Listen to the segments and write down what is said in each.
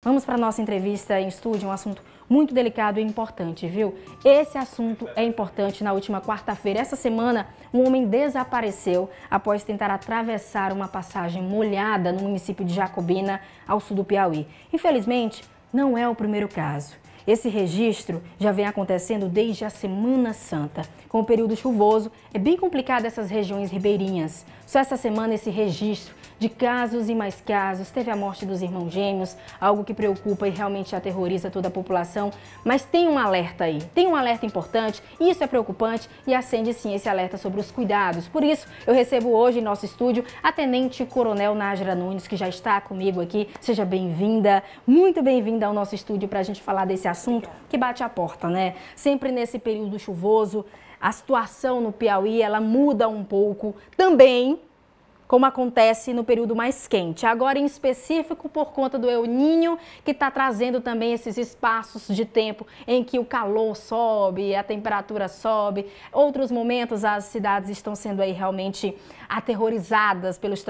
Vamos para a nossa entrevista em estúdio, um assunto muito delicado e importante, viu? Esse assunto é importante. Na última quarta-feira, essa semana, um homem desapareceu após tentar atravessar uma passagem molhada no município de Jacobina, ao sul do Piauí. Infelizmente, não é o primeiro caso. Esse registro já vem acontecendo desde a Semana Santa. Com o período chuvoso, é bem complicado essas regiões ribeirinhas. Só essa semana, esse registro de casos e mais casos. Teve a morte dos irmãos gêmeos, algo que preocupa e realmente aterroriza toda a população. Mas tem um alerta aí, tem um alerta importante, isso é preocupante e acende sim esse alerta sobre os cuidados. Por isso, eu recebo hoje em nosso estúdio a Tenente Coronel Nájera Nunes, que já está comigo aqui. Seja bem-vinda, muito bem-vinda ao nosso estúdio para a gente falar desse assunto que bate a porta, né? Sempre nesse período chuvoso, a situação no Piauí ela muda um pouco também como acontece no período mais quente. Agora, em específico, por conta do El Ninho, que está trazendo também esses espaços de tempo em que o calor sobe, a temperatura sobe. Outros momentos, as cidades estão sendo aí realmente aterrorizadas pelos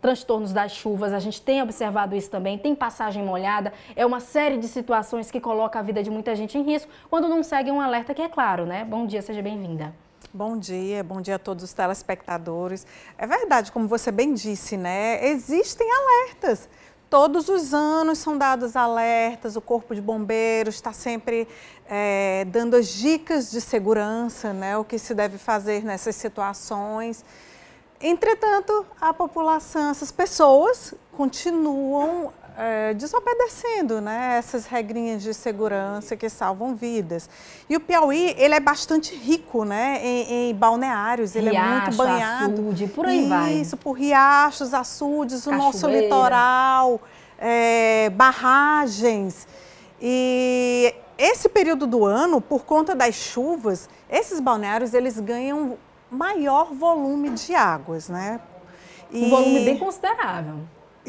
transtornos das chuvas. A gente tem observado isso também, tem passagem molhada. É uma série de situações que coloca a vida de muita gente em risco quando não segue um alerta que é claro, né? Bom dia, seja bem-vinda. Bom dia, bom dia a todos os telespectadores. É verdade, como você bem disse, né? Existem alertas. Todos os anos são dados alertas, o Corpo de Bombeiros está sempre é, dando as dicas de segurança, né? O que se deve fazer nessas situações. Entretanto, a população, essas pessoas continuam é, desobedecendo né, essas regrinhas de segurança que salvam vidas. E o Piauí, ele é bastante rico né, em, em balneários, ele Riacho, é muito banhado. Açude, por aí Isso, vai. Isso, por riachos, açudes, o nosso litoral, é, barragens. E esse período do ano, por conta das chuvas, esses balneários eles ganham maior volume de águas, né? E... Um volume bem considerável.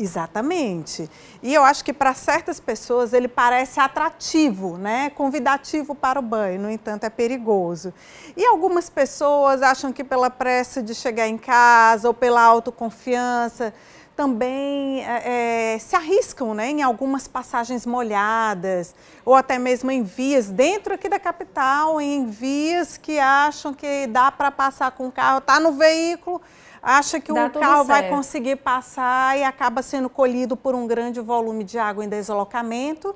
Exatamente. E eu acho que para certas pessoas ele parece atrativo, né? Convidativo para o banho, no entanto é perigoso. E algumas pessoas acham que pela pressa de chegar em casa ou pela autoconfiança também é, é se arriscam né, em algumas passagens molhadas ou até mesmo em vias dentro aqui da capital, em vias que acham que dá para passar com o carro, está no veículo, acha que um o carro certo. vai conseguir passar e acaba sendo colhido por um grande volume de água em deslocamento,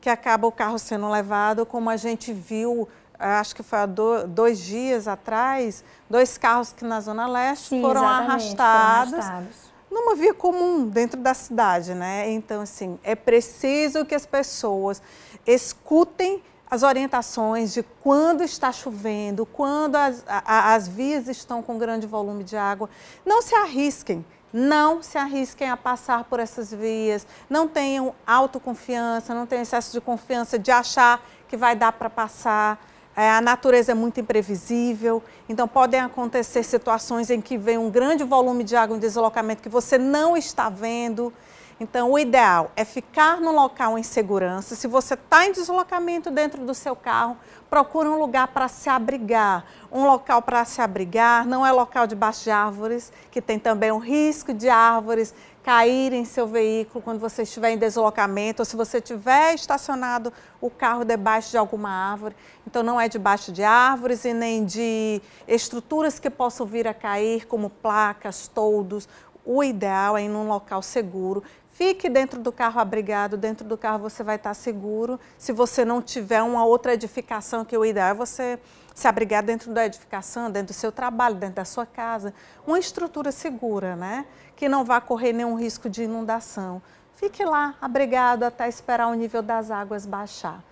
que acaba o carro sendo levado, como a gente viu acho que foi há dois dias atrás, dois carros que na Zona Leste Sim, foram, arrastados foram arrastados numa via comum dentro da cidade, né? Então, assim, é preciso que as pessoas escutem as orientações de quando está chovendo, quando as, a, as vias estão com grande volume de água. Não se arrisquem. Não se arrisquem a passar por essas vias, não tenham autoconfiança, não tenham excesso de confiança de achar que vai dar para passar. É, a natureza é muito imprevisível, então podem acontecer situações em que vem um grande volume de água em deslocamento que você não está vendo. Então, o ideal é ficar num local em segurança. Se você está em deslocamento dentro do seu carro, procure um lugar para se abrigar. Um local para se abrigar não é local debaixo de árvores, que tem também um risco de árvores caírem em seu veículo quando você estiver em deslocamento ou se você tiver estacionado o carro debaixo de alguma árvore. Então, não é debaixo de árvores e nem de estruturas que possam vir a cair, como placas, toldos o ideal é ir num local seguro. Fique dentro do carro abrigado, dentro do carro você vai estar seguro. Se você não tiver uma outra edificação, que o ideal é você se abrigar dentro da edificação, dentro do seu trabalho, dentro da sua casa. Uma estrutura segura, né? Que não vá correr nenhum risco de inundação. Fique lá abrigado até esperar o nível das águas baixar.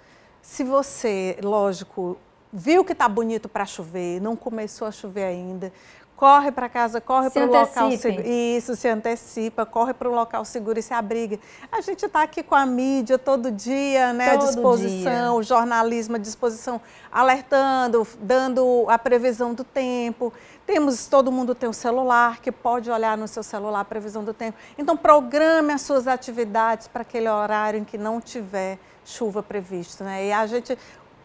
Se você, lógico, viu que está bonito para chover, não começou a chover ainda, corre para casa, corre para o local seguro. Isso, se antecipa, corre para o local seguro e se abrigue. A gente está aqui com a mídia todo dia, né? Todo à disposição, dia. o jornalismo à disposição, alertando, dando a previsão do tempo. Temos, todo mundo tem um celular, que pode olhar no seu celular a previsão do tempo. Então, programe as suas atividades para aquele horário em que não tiver chuva prevista, né? E a gente,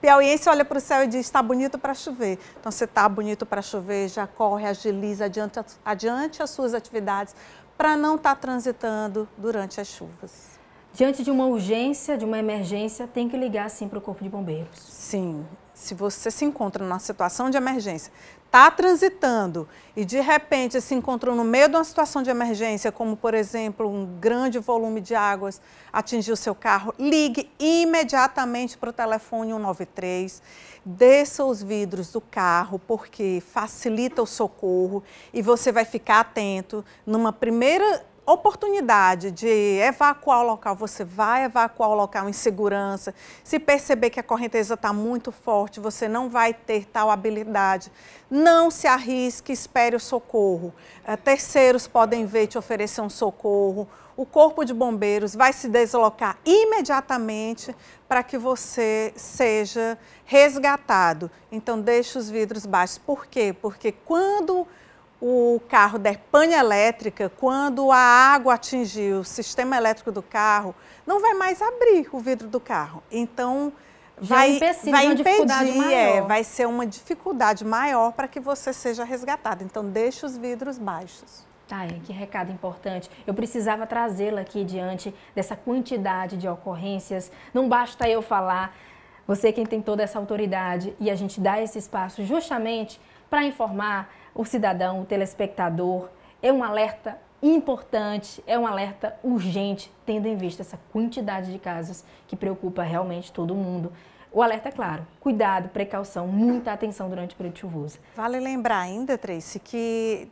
Piauiense olha para o céu e diz: está bonito para chover. Então, se está bonito para chover, já corre, agiliza, adianta, adiante as suas atividades para não estar tá transitando durante as chuvas. Diante de uma urgência, de uma emergência, tem que ligar sim para o Corpo de Bombeiros. Sim. Se você se encontra numa situação de emergência, está transitando e de repente se encontrou no meio de uma situação de emergência, como por exemplo um grande volume de águas atingiu seu carro, ligue imediatamente para o telefone 193, desça os vidros do carro, porque facilita o socorro e você vai ficar atento numa primeira oportunidade de evacuar o local, você vai evacuar o local em segurança. Se perceber que a correnteza está muito forte, você não vai ter tal habilidade. Não se arrisque, espere o socorro. É, terceiros podem ver te oferecer um socorro. O corpo de bombeiros vai se deslocar imediatamente para que você seja resgatado. Então deixe os vidros baixos. Por quê? Porque quando o carro der pane elétrica, quando a água atingir o sistema elétrico do carro, não vai mais abrir o vidro do carro. Então, Já vai, é vai impedir, é, vai ser uma dificuldade maior para que você seja resgatado. Então, deixe os vidros baixos. Tá, que recado importante. Eu precisava trazê-la aqui diante dessa quantidade de ocorrências. Não basta eu falar, você é quem tem toda essa autoridade e a gente dá esse espaço justamente para informar, o cidadão, o telespectador. É um alerta importante, é um alerta urgente, tendo em vista essa quantidade de casos que preocupa realmente todo mundo. O alerta é claro, cuidado, precaução, muita atenção durante o período chuvoso. Vale lembrar ainda, Tracy, que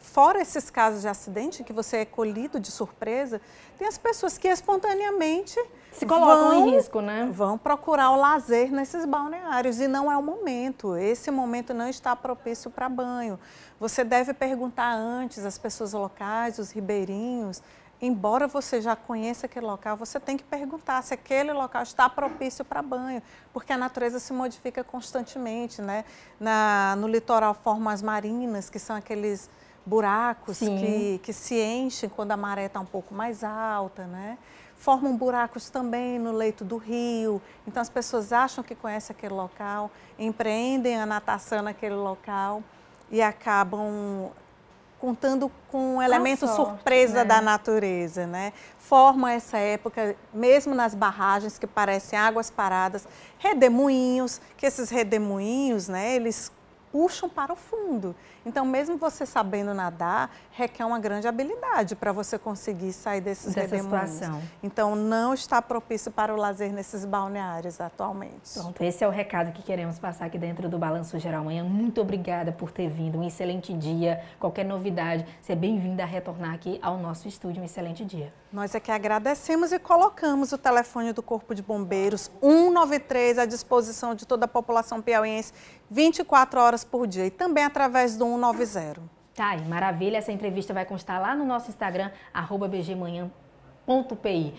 fora esses casos de acidente que você é colhido de surpresa, tem as pessoas que espontaneamente se colocam vão, em risco, né? Vão procurar o lazer nesses balneários e não é o momento. Esse momento não está propício para banho. Você deve perguntar antes às pessoas locais, os ribeirinhos, embora você já conheça aquele local, você tem que perguntar se aquele local está propício para banho, porque a natureza se modifica constantemente, né? Na, no litoral formam as marinas, que são aqueles buracos que, que se enchem quando a maré está um pouco mais alta, né? Formam buracos também no leito do rio. Então as pessoas acham que conhecem aquele local, empreendem a natação naquele local e acabam contando com um elemento sorte, surpresa né? da natureza, né? Forma essa época, mesmo nas barragens que parecem águas paradas, redemoinhos, que esses redemoinhos, né, eles puxam para o fundo. Então, mesmo você sabendo nadar, requer uma grande habilidade para você conseguir sair desses Dessa redemoinhos. Situação. Então, não está propício para o lazer nesses balneários atualmente. Pronto, esse é o recado que queremos passar aqui dentro do Balanço Geral Manhã. Muito obrigada por ter vindo, um excelente dia. Qualquer novidade, você é bem-vinda a retornar aqui ao nosso estúdio. Um excelente dia. Nós é que agradecemos e colocamos o telefone do Corpo de Bombeiros 193 à disposição de toda a população piauiense 24 horas por dia. E também através do 190. Tá aí, maravilha. Essa entrevista vai constar lá no nosso Instagram, arroba bgmanhã.pi.